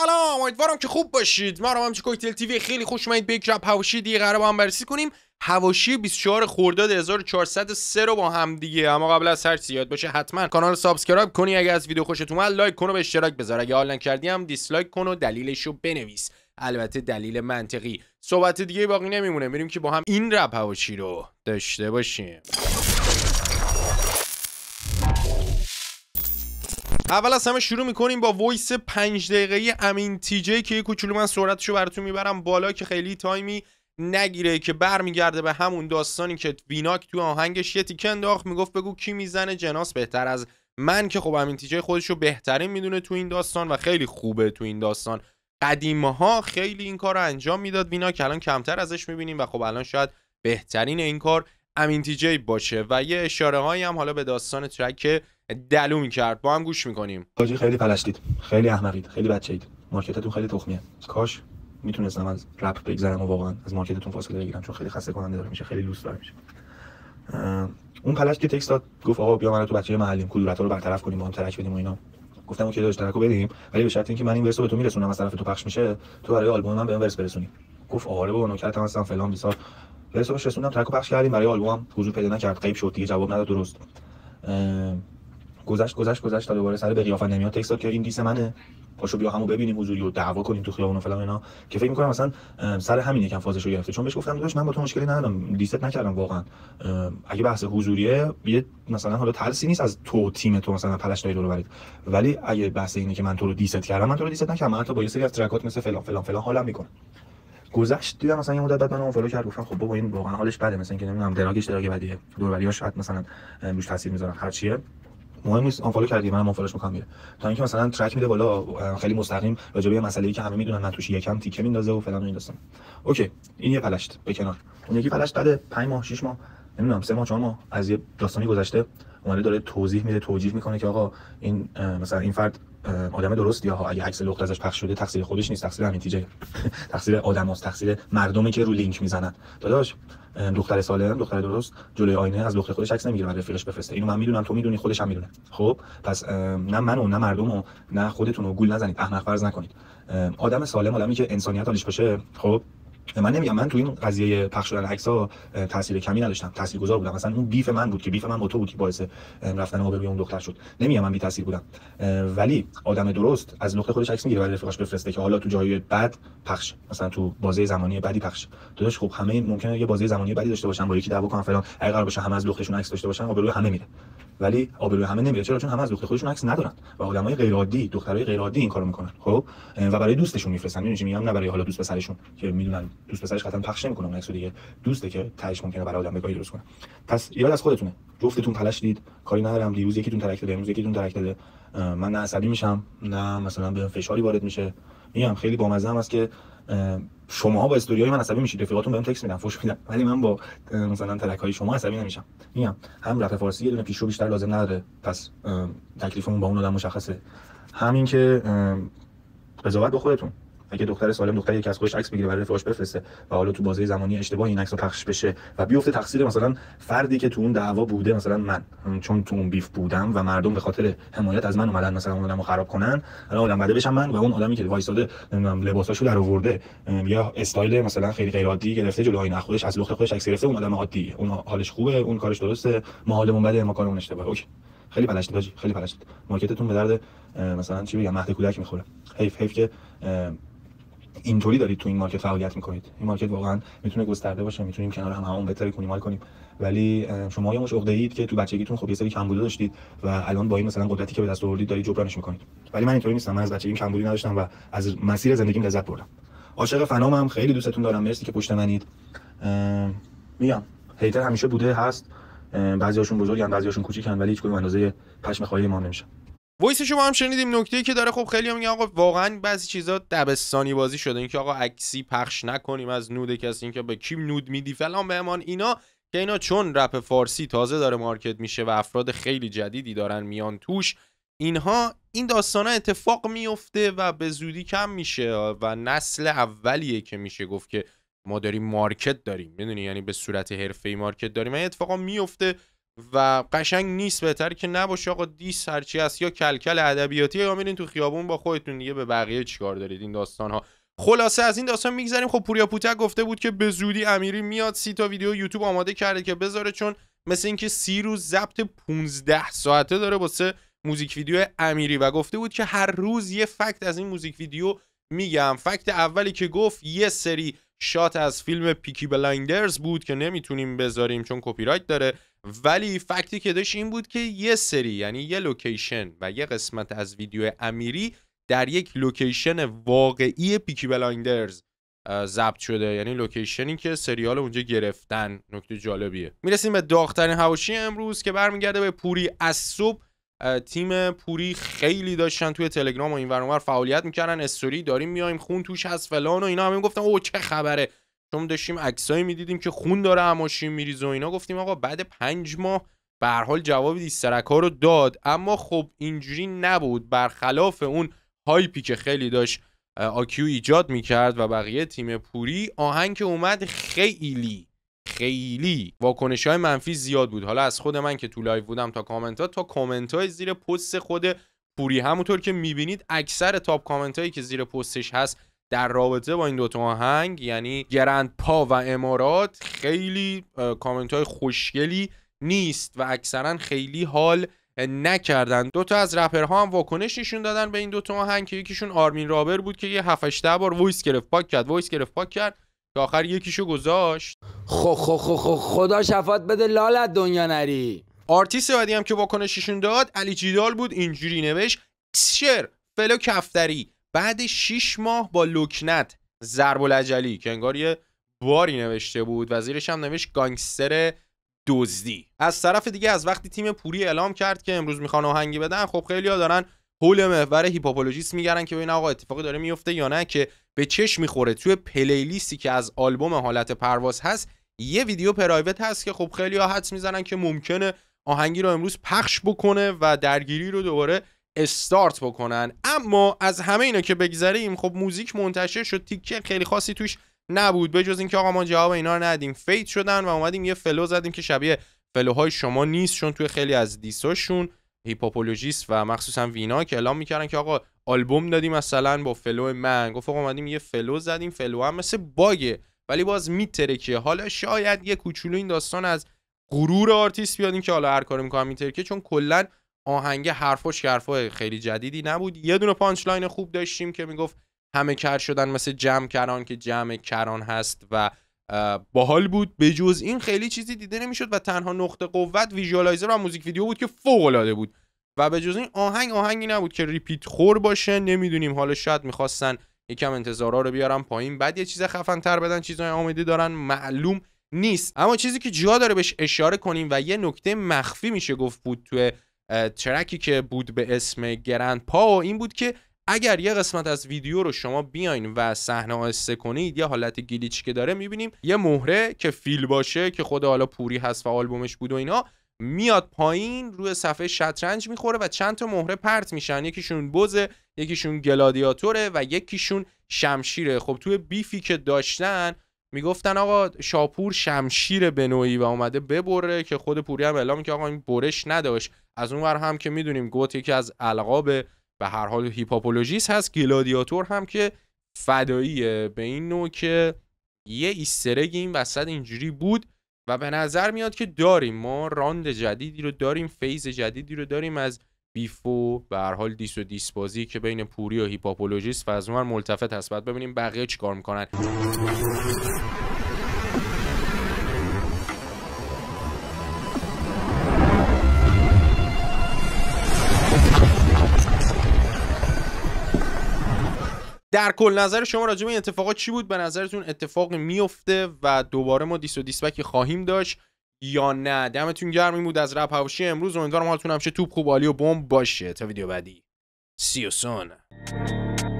سلام امیدوارم که خوب باشید ما رو هم کوکتل تیوی خیلی خوش اومدید به یک رب حواشی دیگه قرار با هم بررسی کنیم حواشی 24 خرداد 1403 رو با هم دیگه اما قبل از هر چیز یاد باشه حتما کانال سابسکرایب کنی اگه از ویدیو خوشت اومد لایک کن و به اشتراک بذار اگه حال نکردی هم دیسلایک کن و دلیلش رو بنویس البته دلیل منطقی صحبت دیگه باقی نمیمونه میریم که با هم این رپ حواشی رو داشته باشیم اول از همه شروع میکنیم با وایس 5 دقیقه امین تیجی که یه کوچولو من سرعتشو براتون میبرم بالا که خیلی تایمی نگیره که برمیگرده به همون داستانی که ویناک تو آهنگش یه تیکه انداخت میگفت بگو کی میزنه جناس بهتر از من که خب امین تیجی خودش رو بهترین میدونه تو این داستان و خیلی خوبه تو این داستان قدیمه ها خیلی این کار رو انجام میداد ویناک الان کمتر ازش میبینیم و خب الان شاید بهترین این کار امین تی باشه و یه اشاره هایی هم حالا به داستان ترک دلو کرد با هم گوش میکنیم حاجی خیلی پلشتید خیلی احمقید خیلی بچید مارکتتون خیلی تخمیه کاش میتونستم از رپ بگذرم و واقعا از مارکتتون فاصله بگیرم چون خیلی خسته کننده داره میشه خیلی دوست داره میشه اون پلش که تکست داد گفت آقا بیا من تو بچه محلیم کدورتا رو برطرف کنیم با هم ترک بدیم و اینا گفتم اوکی ترک ترکو بدیم ولی به شرط اینکه من این ورس رو به تو میرسونم از طرف تو پخش میشه تو برای آلبوم من به اون ورس برسونی گفت آره بابا نکته هم فلان بیسار حسابش رسوندم ترک ترکو پخش کردیم برای آلبوم حضور پیدا نکرد غیب شد دیگه جواب نداد درست گذشت گذشت گذشت تا دوباره سر به قیافه نمیاد داد که این دیس منه پاشو بیا همو ببینیم حضوری و دعوا کنیم تو خیابون و فلان اینا که فکر میکنم مثلا سر همین یکم فازشو گرفته چون بهش گفتم داداش من با تو مشکلی ندارم دیست نکردم واقعا اگه بحث حضوریه یه مثلا حالا ترسی نیست از تو تیم تو مثلا دایی دور برید ولی اگه بحث اینه که من تو رو دیست کردم من تو رو دیست نکردم من حتی با یه سری از ترکات مثل فلان فلان فلان حالم میکنه گذشت دیدم مثلا یه مدت بعد منو فالو کرد گفتم خب بابا این واقعا حالش بده مثلا اینکه نمیدونم دراگش دراگ بدیه ها شاید مثلا روش تاثیر میذارن هر چیه مهم نیست آنفالو کردی من آنفالوش میکنم میره تا اینکه مثلا ترک میده بالا خیلی مستقیم راجع به مسئله که همه میدونن من توش یکم تیکه میندازه و فلان و این داستان اوکی این یه پلشت به کنار اون یکی پلشت بعد 5 ماه 6 ماه نمیدونم سه ماه چهار ماه از یه داستانی گذشته اومده داره توضیح میده توجیه میکنه که آقا این مثلا این فرد آدم درست یا اگه عکس لخت ازش پخش شده تقصیر خودش نیست تقصیر همین تیجه تقصیر هست تقصیر مردمی که رو لینک میزنن داداش دختر سالم دختر درست جلوی آینه از دختر خودش عکس نمیگیره و رفیقش بفرسته اینو من میدونم تو میدونی خودش هم میدونه خب پس نه منو نه مردمو نه خودتون رو گول نزنید احمق فرض نکنید آدم سالم آدمی که انسانیت حالیش باشه خب من نمیگم من تو این قضیه پخش شدن عکس ها تاثیر کمی نداشتم گذار بودم مثلا اون بیف من بود که بیف من با تو بود که باعث رفتن آبروی اون دختر شد نمیگم من بی تاثیر بودم ولی آدم درست از نقطه خودش عکس میگیره برای رفیقاش بفرسته که حالا تو جای بعد پخش مثلا تو بازه زمانی بعدی پخش داداش خب همه ممکنه یه بازه زمانی بعدی داشته باشن با یکی دعوا کنن فلان اگه قرار باشه همه از لختشون عکس داشته باشن آبروی همه میره ولی آبروی همه نمیره چرا چون همه از دختر خودشون عکس ندارن و آدمای غیر عادی دخترای غیر عادی این کارو میکنن خب و برای دوستشون میفرستن میدونی میگم نه برای حالا دوست پسرشون که میدونن دوست پسرش قطعا پخش نمیکنه اون عکس دیگه دوسته که تهش ممکنه برای آدم بگاهی درست کنه پس یاد از خودتونه جفتتون پلش دید کاری ندارم دیروز یکیتون ترک داده امروز یکیتون ترک داده من نه عصبی میشم نه مثلا به فشاری وارد میشه میگم خیلی بامزه است که شما با استوریای من عصبی میشید رفیقاتون بهم تکس میدن فوش میدن ولی من با مثلا ترک های شما عصبی نمیشم میگم هم رفع فارسی یه دونه پیشرو بیشتر لازم نداره پس تکلیفمون با اون آدم مشخصه همین که قضاوت با خودتون اگه دختر سالم دختری که از خودش عکس بگیره برای رفیقش بفرسته و حالا تو بازه زمانی اشتباه این عکسو پخش بشه و بیفته تقصیر مثلا فردی که تو اون دعوا بوده مثلا من چون تو اون بیف بودم و مردم به خاطر حمایت از من اومدن مثلا اون آدمو خراب کنن حالا اونم بده بشم من و اون آدمی که وایساده نمیدونم لباساشو در آورده یا استایل مثلا خیلی غیر عادی گرفته جلوی نه خودش از لخت خودش عکس گرفته اون آدم عادی اون حالش خوبه اون کارش درسته ما حالمون بده ما کارمون اشتباهه اوکی خیلی پلشتید خیلی پلشتید مارکتتون به درد مثلا چی بگم مهد کودک میخوره حیف حیف که اینطوری دارید تو این مارکت فعالیت میکنید این مارکت واقعا میتونه گسترده باشه میتونیم کنار هم همون بهتری کنیم مال کنیم ولی شما یه مش عقده که تو بچگیتون خب یه سری کمبوده داشتید و الان با این مثلا قدرتی که به دست آوردید دارید جبرانش میکنید ولی من اینطوری نیستم من از بچگی کمبودی نداشتم و از مسیر زندگیم لذت بردم عاشق فنام هم خیلی دوستتون دارم مرسی که پشت منید میگم هیتر همیشه بوده هست بعضیاشون بزرگن بعضیاشون کوچیکن ولی هیچ اندازه پشم ما نمیشه وایس شما هم شنیدیم نکته که داره خب خیلی هم آقا واقعا بعضی چیزا دبستانی بازی شده اینکه آقا عکسی پخش نکنیم از نود کسی اینکه به کیم نود میدی فلان بهمان اینا که اینا چون رپ فارسی تازه داره مارکت میشه و افراد خیلی جدیدی دارن میان توش اینها این داستانا اتفاق میفته و به زودی کم میشه و نسل اولیه که میشه گفت که ما داریم مارکت داریم میدونی یعنی به صورت حرفه مارکت داریم این اتفاقا میفته و قشنگ نیست بهتر که نباشه آقا دیس هرچی است یا کلکل ادبیاتی یا میرین تو خیابون با خودتون دیگه به بقیه چیکار دارید این داستان ها خلاصه از این داستان میگذریم خب پوریا پوتک گفته بود که به زودی امیری میاد سی تا ویدیو یوتیوب آماده کرده که بذاره چون مثل اینکه سی روز ضبط 15 ساعته داره با سه موزیک ویدیو امیری و گفته بود که هر روز یه فکت از این موزیک ویدیو میگم فکت اولی که گفت یه سری شات از فیلم پیکی بلایندرز بود که نمیتونیم بذاریم چون کپی رایت داره ولی فکتی که داشت این بود که یه سری یعنی یه لوکیشن و یه قسمت از ویدیو امیری در یک لوکیشن واقعی پیکی بلایندرز ضبط شده یعنی لوکیشنی که سریال اونجا گرفتن نکته جالبیه میرسیم به داغترین هواشی امروز که برمیگرده به پوری از صبح تیم پوری خیلی داشتن توی تلگرام و این ورانور فعالیت میکردن استوری داریم میایم خون توش هست فلان و اینا همه گفتن او چه خبره چون داشتیم عکسایی میدیدیم که خون داره اماشین میریز و اینا گفتیم آقا بعد پنج ماه به حال جواب دیسترک ها رو داد اما خب اینجوری نبود برخلاف اون هایپی که خیلی داشت آکیو ایجاد میکرد و بقیه تیم پوری آهنگ که اومد خیلی خیلی واکنش های منفی زیاد بود حالا از خود من که تو لایو بودم تا کامنت ها تا کامنت های زیر پست خود پوری همونطور که میبینید اکثر تاپ کامنت هایی که زیر پستش هست در رابطه با این دوتا آهنگ یعنی گرند پا و امارات خیلی کامنت های خوشگلی نیست و اکثرا خیلی حال نکردن دوتا از رپرها هم واکنش نشون دادن به این دوتا آهنگ که یکیشون آرمین رابر بود که یه 7 بار وایس گرفت پاک کرد وایس گرفت پاک کرد که آخر یکیشو گذاشت خو خو خو خو خدا شفات بده لالت دنیا نری آرتیست بعدی هم که واکنششون داد علی جیدال بود اینجوری نوشت شر فلو کفتری بعد شیش ماه با لکنت ضرب العجلی که انگار یه باری نوشته بود وزیرش هم نوشت گانگستر دزدی از طرف دیگه از وقتی تیم پوری اعلام کرد که امروز میخوان آهنگی بدن خب خیلی‌ها دارن حول محور هیپوپولوژیست میگردن که ببین آقا اتفاقی داره میفته یا نه که به چشم میخوره توی پلیلیستی که از آلبوم حالت پرواز هست یه ویدیو پرایوت هست که خب خیلی ها حدس میزنن که ممکنه آهنگی رو امروز پخش بکنه و درگیری رو دوباره استارت بکنن اما از همه اینا که بگذریم خب موزیک منتشر شد تیکه خیلی خاصی توش نبود به جز اینکه آقا ما جواب اینا رو ندیم فیت شدن و اومدیم یه فلو زدیم که شبیه فلوهای شما نیست چون توی خیلی از دیساشون هیپاپولوژیست و مخصوصا وینا که اعلام میکردن که آقا آلبوم دادیم مثلا با فلو من گفت آقا اومدیم یه فلو زدیم فلو هم مثل باگه ولی باز میترکه حالا شاید یه کوچولو این داستان از غرور آرتیست بیاد که حالا هر کاری میکنم میترکه چون کلا آهنگ حرفاش حرفای خیلی جدیدی نبود یه دونه پانچ لاین خوب داشتیم که میگفت همه کر شدن مثل جمع کران که جمع کران هست و باحال بود به جز این خیلی چیزی دیده نمیشد و تنها نقطه قوت ویژوالایزر و موزیک ویدیو بود که فوق العاده بود و به جز این آهنگ آهنگی نبود که ریپیت خور باشه نمیدونیم حالا شاید میخواستن یکم انتظارا رو بیارن پایین بعد یه چیز خفن تر بدن چیزای آمده دارن معلوم نیست اما چیزی که جا داره بهش اشاره کنیم و یه نکته مخفی میشه گفت بود تو ترکی که بود به اسم گرند پا این بود که اگر یه قسمت از ویدیو رو شما بیاین و صحنه آهسته کنید یه حالت گلیچ که داره میبینیم یه مهره که فیل باشه که خود حالا پوری هست و آلبومش بود و اینا میاد پایین روی صفحه شطرنج میخوره و چند تا مهره پرت میشن یکیشون بزه یکیشون گلادیاتوره و یکیشون شمشیره خب توی بیفی که داشتن میگفتن آقا شاپور شمشیر به نوعی و اومده ببره که خود پوری هم اعلام که آقا این برش نداشت از اونور هم که میدونیم گوت یکی از القاب به هر حال هیپاپولوژیست هست گلادیاتور هم که فداییه به این نوع که یه ایسترگ این وسط اینجوری بود و به نظر میاد که داریم ما راند جدیدی رو داریم فیز جدیدی رو داریم از بیفو به هر حال دیس و دیس بازی که بین پوری و هیپاپولوژیست و از ملتفت هست ببینیم بقیه چیکار میکنن در کل نظر شما راجع به این اتفاقات چی بود به نظرتون اتفاق میفته و دوباره ما دیس و دیسبکی خواهیم داشت یا نه دمتون گرم این بود از رپ هاوشی امروز امیدوارم حالتون همشه توپ خوب عالی و بمب باشه تا ویدیو بعدی سی و سون